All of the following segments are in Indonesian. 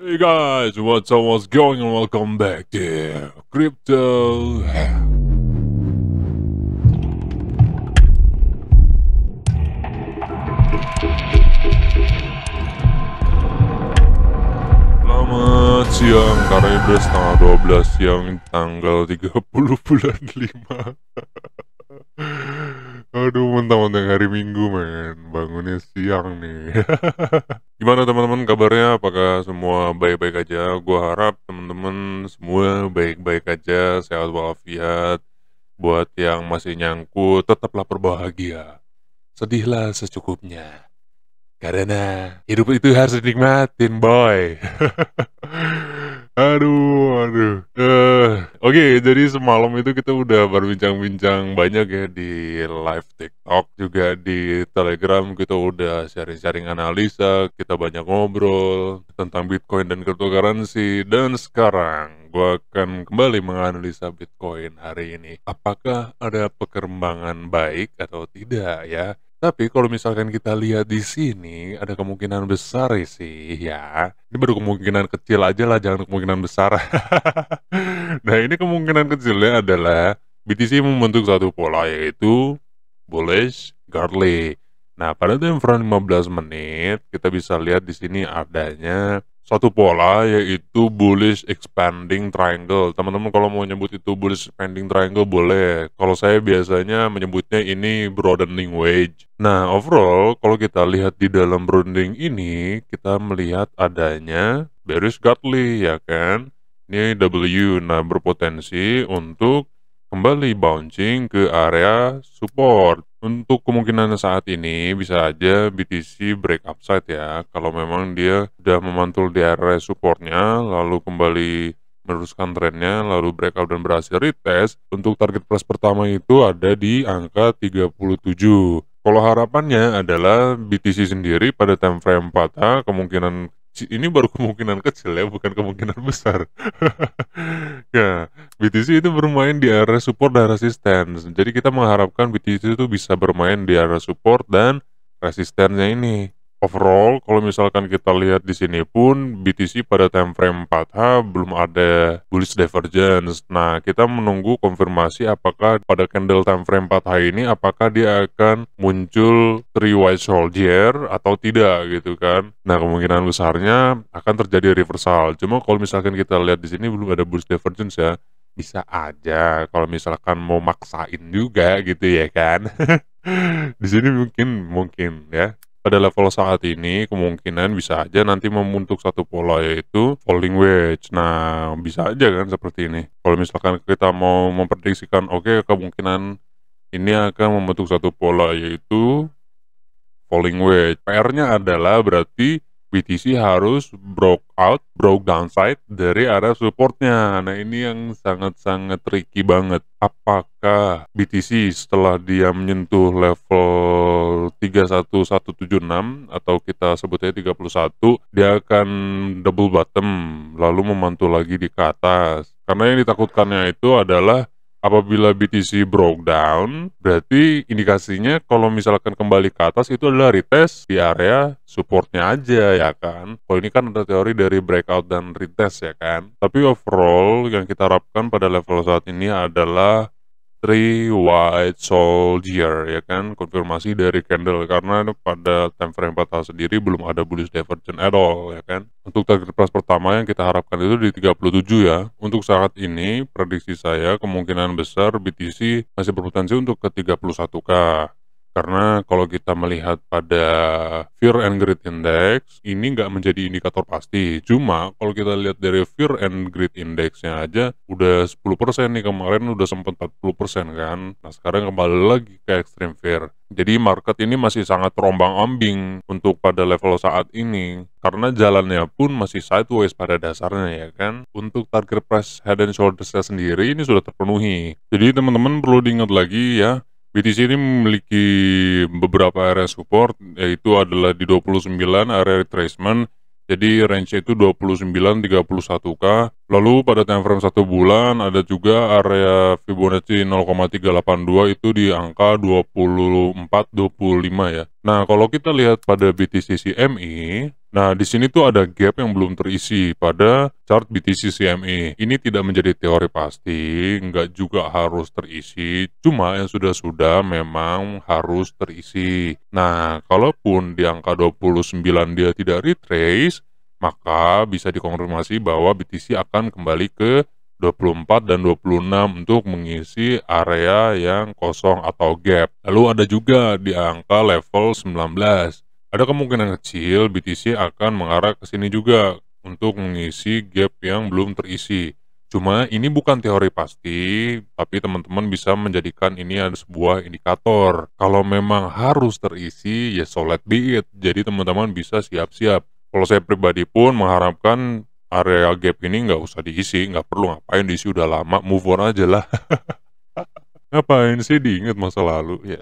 Hey guys, what's up, what's going on? Welcome back to Crypto. Selamat siang, karena ini udah setengah 12 siang tanggal 30 bulan 5 Aduh, mentang-mentang hari Minggu men, bangunnya siang nih Gimana teman-teman kabarnya? Apakah semua baik-baik aja? Gua harap teman-teman semua baik-baik aja, sehat walafiat. Buat yang masih nyangkut, tetaplah berbahagia. Sedihlah secukupnya. Karena hidup itu harus dinikmatin, boy. Aduh, aduh. Uh, Oke, okay, jadi semalam itu kita udah berbincang-bincang banyak ya di live TikTok, juga di Telegram kita udah sharing-sharing analisa, kita banyak ngobrol tentang Bitcoin dan cryptocurrency, dan sekarang gue akan kembali menganalisa Bitcoin hari ini. Apakah ada perkembangan baik atau tidak ya? Tapi kalau misalkan kita lihat di sini ada kemungkinan besar ya sih ya. Ini baru kemungkinan kecil aja lah, jangan kemungkinan besar. nah ini kemungkinan kecilnya adalah BTC membentuk satu pola yaitu bullish garlic. Nah pada time frame 15 menit kita bisa lihat di sini adanya satu pola yaitu bullish expanding triangle. Teman-teman kalau mau nyebut itu bullish expanding triangle boleh. Kalau saya biasanya menyebutnya ini broadening wedge. Nah, overall kalau kita lihat di dalam broadening ini, kita melihat adanya bearish godly ya kan. Ini W nah berpotensi untuk kembali bouncing ke area support. Untuk kemungkinan saat ini bisa aja BTC break upside ya. Kalau memang dia sudah memantul di area supportnya lalu kembali meneruskan trennya lalu breakout dan berhasil retest untuk target plus pertama itu ada di angka 37 kalau harapannya adalah BTC sendiri pada time frame 4 kemungkinan ini baru kemungkinan kecil ya, bukan kemungkinan besar. ya, BTC itu bermain di area support dan resistance. Jadi kita mengharapkan BTC itu bisa bermain di area support dan resistennya ini overall kalau misalkan kita lihat di sini pun BTC pada time frame 4H belum ada bullish divergence. Nah, kita menunggu konfirmasi apakah pada candle time frame 4H ini apakah dia akan muncul three white soldier atau tidak gitu kan. Nah, kemungkinan besarnya akan terjadi reversal. Cuma kalau misalkan kita lihat di sini belum ada bullish divergence ya, bisa aja kalau misalkan mau maksain juga gitu ya kan. di sini mungkin mungkin ya pada level saat ini kemungkinan bisa aja nanti membentuk satu pola yaitu folding wedge. Nah, bisa aja kan seperti ini. Kalau misalkan kita mau memprediksikan oke okay, kemungkinan ini akan membentuk satu pola yaitu falling wedge. PR-nya adalah berarti BTC harus broke out, broke downside dari area supportnya. Nah ini yang sangat-sangat tricky banget. Apakah BTC setelah dia menyentuh level 31176 atau kita sebutnya 31, dia akan double bottom lalu memantul lagi di ke atas. Karena yang ditakutkannya itu adalah apabila BTC broke down, berarti indikasinya kalau misalkan kembali ke atas itu adalah retest di area supportnya aja ya kan. Kalau ini kan ada teori dari breakout dan retest ya kan. Tapi overall yang kita harapkan pada level saat ini adalah Three White Soldier ya kan konfirmasi dari Candle karena pada time frame 4 sendiri belum ada bullish divergence at all ya kan untuk target price pertama yang kita harapkan itu di 37 ya untuk saat ini prediksi saya kemungkinan besar BTC masih berpotensi untuk ke 31k karena kalau kita melihat pada Fear and Greed Index, ini nggak menjadi indikator pasti. Cuma kalau kita lihat dari Fear and Greed Index-nya aja, udah 10% nih kemarin udah sempat 40% kan. Nah sekarang kembali lagi ke Extreme Fear. Jadi market ini masih sangat terombang ambing untuk pada level saat ini karena jalannya pun masih sideways pada dasarnya ya kan. Untuk target price head and shoulders sendiri ini sudah terpenuhi. Jadi teman-teman perlu diingat lagi ya, BTC ini memiliki beberapa area support yaitu adalah di 29 area retracement jadi range itu 29 31k Lalu pada time frame satu bulan ada juga area Fibonacci 0,382 itu di angka 24-25 ya. Nah kalau kita lihat pada BTC CME, nah di sini tuh ada gap yang belum terisi pada chart BTC CME. Ini tidak menjadi teori pasti, nggak juga harus terisi, cuma yang sudah-sudah memang harus terisi. Nah kalaupun di angka 29 dia tidak retrace, maka bisa dikonfirmasi bahwa BTC akan kembali ke 24 dan 26 untuk mengisi area yang kosong atau gap. Lalu ada juga di angka level 19. Ada kemungkinan kecil BTC akan mengarah ke sini juga untuk mengisi gap yang belum terisi. Cuma ini bukan teori pasti, tapi teman-teman bisa menjadikan ini ada sebuah indikator. Kalau memang harus terisi, ya so let be it. Jadi teman-teman bisa siap-siap. Kalau saya pribadi pun mengharapkan area gap ini nggak usah diisi, nggak perlu ngapain diisi udah lama, move on aja lah. ngapain sih diingat masa lalu, ya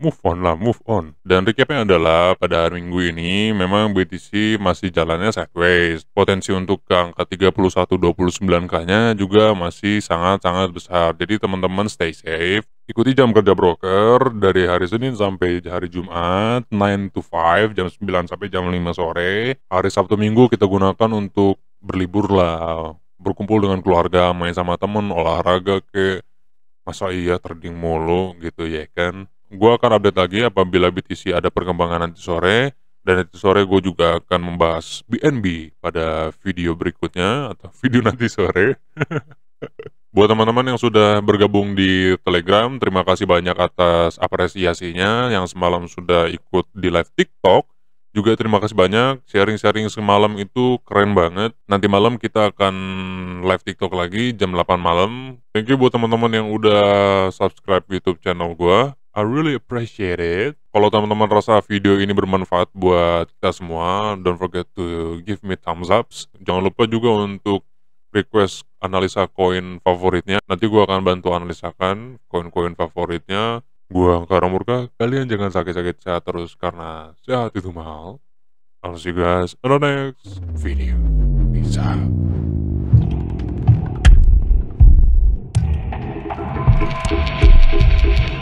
move on lah, move on. Dan recapnya adalah pada hari minggu ini memang BTC masih jalannya sideways. Potensi untuk ke angka 31.29k-nya juga masih sangat-sangat besar. Jadi teman-teman stay safe, Ikuti jam kerja broker dari hari Senin sampai hari Jumat 9 to 5 jam 9 sampai jam 5 sore. Hari Sabtu Minggu kita gunakan untuk berlibur lah, berkumpul dengan keluarga, main sama temen, olahraga ke masa iya trading mulu gitu ya kan. Gue akan update lagi apabila BTC ada perkembangan nanti sore dan nanti sore gue juga akan membahas BNB pada video berikutnya atau video nanti sore. Buat teman-teman yang sudah bergabung di Telegram, terima kasih banyak atas apresiasinya yang semalam sudah ikut di live TikTok. Juga terima kasih banyak sharing-sharing semalam itu keren banget. Nanti malam kita akan live TikTok lagi jam 8 malam. Thank you buat teman-teman yang udah subscribe YouTube channel gue. I really appreciate it. Kalau teman-teman rasa video ini bermanfaat buat kita semua, don't forget to give me thumbs up. Jangan lupa juga untuk request analisa koin favoritnya. Nanti gue akan bantu analisakan koin-koin favoritnya. Gue Angkara Murka, kalian jangan sakit-sakit sehat terus karena sehat itu mahal. I'll see you guys on the next video. Peace out.